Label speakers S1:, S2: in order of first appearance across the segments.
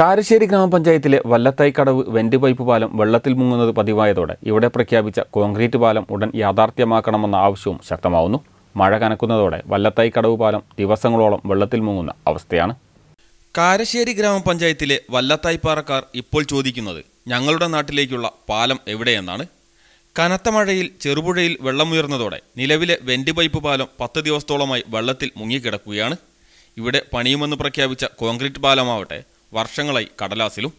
S1: കാരശ്ശേരി ഗ്രാമപഞ്ചായത്തിലെ വല്ലത്തൈക്കടവ് vent pipe പാലം വെള്ളത്തിൽ മുങ്ങുന്നത് പതിവായതോടെ ഇവിടെ പ്രഖ്യാപിച്ച കോൺക്രീറ്റ് പാലം ഉടൻ യാഥാർത്ഥ്യമാക്കണമെന്ന ആവശ്യവും ശക്തമാവുന്നു മഴ കനക്കുന്നതോടെ വല്ലത്തൈക്കടവ് പാലം ദിവസങ്ങളോളം വെള്ളത്തിൽ മുങ്ങുന്ന അവസ്ഥയാണ് കാരശ്ശേരി ഗ്രാമപഞ്ചായത്തിലെ വല്ലത്തായ്പാറക്കാർ ഇപ്പോൾ ചോദിക്കുന്നത് ഞങ്ങളുടെ നാട്ടിലേക്കുള്ള പാലം എവിടെയെന്നാണ് കനത്ത മഴയിൽ ചെറുപുഴയിൽ വെള്ളമുയർന്നതോടെ നിലവിലെ വെൻ്റ് പൈപ്പ് പാലം പത്ത് ദിവസത്തോളമായി വെള്ളത്തിൽ മുങ്ങിക്കിടക്കുകയാണ് ഇവിടെ പണിയുമെന്ന് പ്രഖ്യാപിച്ച കോൺക്രീറ്റ് പാലമാവട്ടെ വർഷങ്ങളായി കടലാസിലും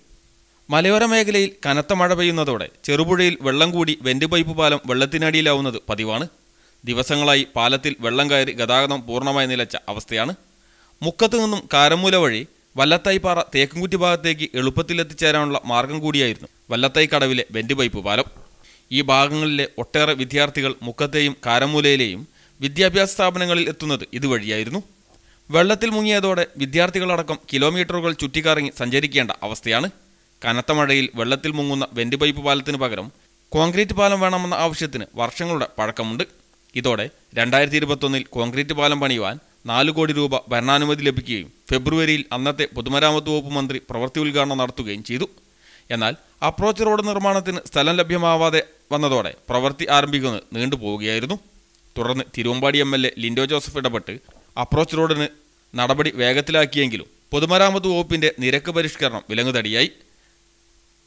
S1: മലയോര മേഖലയിൽ കനത്ത മഴ പെയ്യുന്നതോടെ ചെറുപുഴയിൽ വെള്ളം കൂടി വെന്റ് പൈപ്പ് പാലം വെള്ളത്തിനടിയിലാവുന്നത് പതിവാണ് ദിവസങ്ങളായി പാലത്തിൽ വെള്ളം കയറി ഗതാഗതം പൂർണ്ണമായി നിലച്ച അവസ്ഥയാണ് മുക്കത്തു നിന്നും കാരമൂല വഴി വല്ലത്തായിപ്പാറ തേക്കുംകുറ്റി ഭാഗത്തേക്ക് എളുപ്പത്തിൽ എത്തിച്ചേരാനുള്ള മാർഗം കൂടിയായിരുന്നു വല്ലത്തായി കടവിലെ വെന്റ് പൈപ്പ് പാലം ഈ ഭാഗങ്ങളിലെ ഒട്ടേറെ വിദ്യാർത്ഥികൾ മുക്കത്തെയും കാരമൂലയിലെയും വിദ്യാഭ്യാസ സ്ഥാപനങ്ങളിൽ എത്തുന്നത് ഇതുവഴിയായിരുന്നു വെള്ളത്തിൽ മുങ്ങിയതോടെ വിദ്യാർത്ഥികളടക്കം കിലോമീറ്ററുകൾ ചുറ്റിക്കറങ്ങി സഞ്ചരിക്കേണ്ട അവസ്ഥയാണ് കനത്ത മഴയിൽ വെള്ളത്തിൽ മുങ്ങുന്ന വെന്റ് പൈപ്പ് പാലത്തിന് പകരം കോൺക്രീറ്റ് പാലം വേണമെന്ന ആവശ്യത്തിന് വർഷങ്ങളുടെ പഴക്കമുണ്ട് ഇതോടെ രണ്ടായിരത്തി ഇരുപത്തൊന്നിൽ കോൺക്രീറ്റ് പാലം പണിയുവാൻ നാല് കോടി രൂപ ഭരണാനുമതി ലഭിക്കുകയും ഫെബ്രുവരിയിൽ അന്നത്തെ പൊതുമരാമത്ത് വകുപ്പ് മന്ത്രി പ്രവൃത്തി ഉദ്ഘാടനം നടത്തുകയും ചെയ്തു എന്നാൽ അപ്രോച്ച് റോഡ് നിർമ്മാണത്തിന് സ്ഥലം ലഭ്യമാവാതെ വന്നതോടെ പ്രവൃത്തി ആരംഭിക്കുന്നത് നീണ്ടുപോവുകയായിരുന്നു തുടർന്ന് Thiruvambady M L A Linto Joseph ഇടപെട്ട് അപ്രോച്ച് റോഡിന് നടപടി വേഗത്തിലാക്കിയെങ്കിലും പൊതുമരാമത്ത് വകുപ്പിൻ്റെ നിരക്ക് പരിഷ്കരണം വിലങ്ങുതടിയായി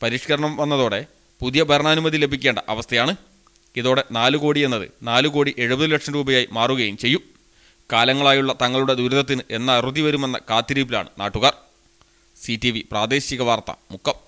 S1: പരിഷ്കരണം വന്നതോടെ പുതിയ ഭരണാനുമതി ലഭിക്കേണ്ട അവസ്ഥയാണ് ഇതോടെ നാല് കോടി എന്നത് നാല് കോടി എഴുപത് ലക്ഷം രൂപയായി മാറുകയും ചെയ്യും കാലങ്ങളായുള്ള തങ്ങളുടെ ദുരിതത്തിന് എന്ന അറുതി വരുമെന്ന കാത്തിരിപ്പിലാണ് നാട്ടുകാർ സി പ്രാദേശിക വാർത്ത മുക്കം